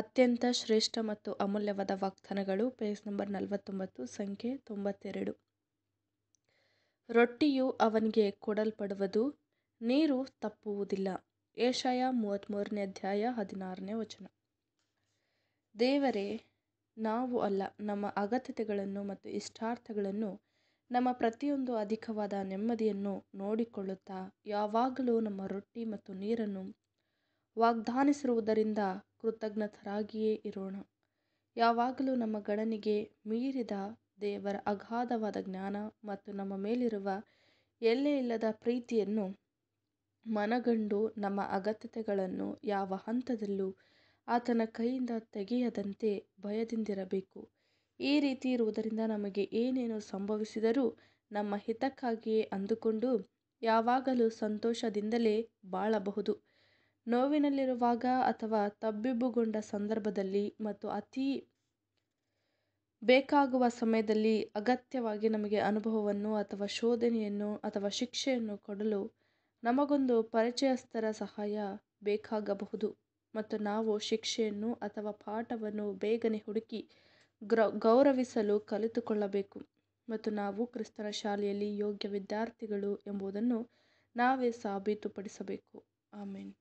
ಅತ್ಯಂತ ಶ್ರೇಷ್ಠ ಮತ್ತು ಅಮೂಲ್ಯವಾದ ವಾಗ್ದಾನಗಳು ಪೇಜ್ ನಂಬರ್ ನಲವತ್ತೊಂಬತ್ತು ಸಂಖ್ಯೆ ತೊಂಬತ್ತೆರಡು ರೊಟ್ಟಿಯು ಅವನಿಗೆ ಕೊಡಲ್ಪಡುವುದು ನೀರು ತಪ್ಪುವುದಿಲ್ಲ ಏಷಾಯ ಮೂವತ್ತ್ಮೂರನೇ ಅಧ್ಯಾಯ ಹದಿನಾರನೇ ವಚನ ದೇವರೇ ನಾವು ಅಲ್ಲ ನಮ್ಮ ಅಗತ್ಯತೆಗಳನ್ನು ಮತ್ತು ಇಷ್ಟಾರ್ಥಗಳನ್ನು ನಮ್ಮ ಪ್ರತಿಯೊಂದು ಅಧಿಕವಾದ ನೆಮ್ಮದಿಯನ್ನು ನೋಡಿಕೊಳ್ಳುತ್ತಾ ಯಾವಾಗಲೂ ನಮ್ಮ ರೊಟ್ಟಿ ಮತ್ತು ನೀರನ್ನು ವಾಗ್ದಾನಿಸಿರುವುದರಿಂದ ಕೃತಜ್ಞತರಾಗಿಯೇ ಇರೋಣ ಯಾವಾಗಲೂ ನಮ್ಮ ಗಣನಿಗೆ ಮೀರಿದ ದೇವರ ಅಗಾಧವಾದ ಜ್ಞಾನ ಮತ್ತು ನಮ್ಮ ಮೇಲಿರುವ ಇಲ್ಲದ ಪ್ರೀತಿಯನ್ನು ಮನಗಂಡು ನಮ್ಮ ಅಗತ್ಯತೆಗಳನ್ನು ಯಾವ ಹಂತದಲ್ಲೂ ಆತನ ಕೈಯಿಂದ ತೆಗೆಯದಂತೆ ಭಯದಿಂದಿರಬೇಕು ಈ ರೀತಿ ಇರುವುದರಿಂದ ನಮಗೆ ಏನೇನು ಸಂಭವಿಸಿದರೂ ನಮ್ಮ ಹಿತಕ್ಕಾಗಿಯೇ ಅಂದುಕೊಂಡು ಯಾವಾಗಲೂ ಸಂತೋಷದಿಂದಲೇ ಬಾಳಬಹುದು ನೋವಿನಲ್ಲಿರುವಾಗ ಅಥವಾ ತಬ್ಬಿಬ್ಬುಗೊಂಡ ಸಂದರ್ಭದಲ್ಲಿ ಮತ್ತು ಅತಿ ಬೇಕಾಗುವ ಸಮಯದಲ್ಲಿ ಅಗತ್ಯವಾಗಿ ನಮಗೆ ಅನುಭವವನ್ನು ಅಥವಾ ಶೋಧನೆಯನ್ನು ಅಥವಾ ಶಿಕ್ಷೆಯನ್ನು ಕೊಡಲು ನಮಗೊಂದು ಪರಿಚಯಸ್ಥರ ಸಹಾಯ ಬೇಕಾಗಬಹುದು ಮತ್ತು ನಾವು ಶಿಕ್ಷೆಯನ್ನು ಅಥವಾ ಪಾಠವನ್ನು ಬೇಗನೆ ಹುಡುಕಿ ಗ್ರ ಗೌರವಿಸಲು ಕಲಿತುಕೊಳ್ಳಬೇಕು ಮತ್ತು ನಾವು ಕ್ರಿಸ್ತನ ಶಾಲೆಯಲ್ಲಿ ಯೋಗ್ಯ ವಿದ್ಯಾರ್ಥಿಗಳು ಎಂಬುದನ್ನು ನಾವೇ ಸಾಬೀತುಪಡಿಸಬೇಕು ಆಮೇನ್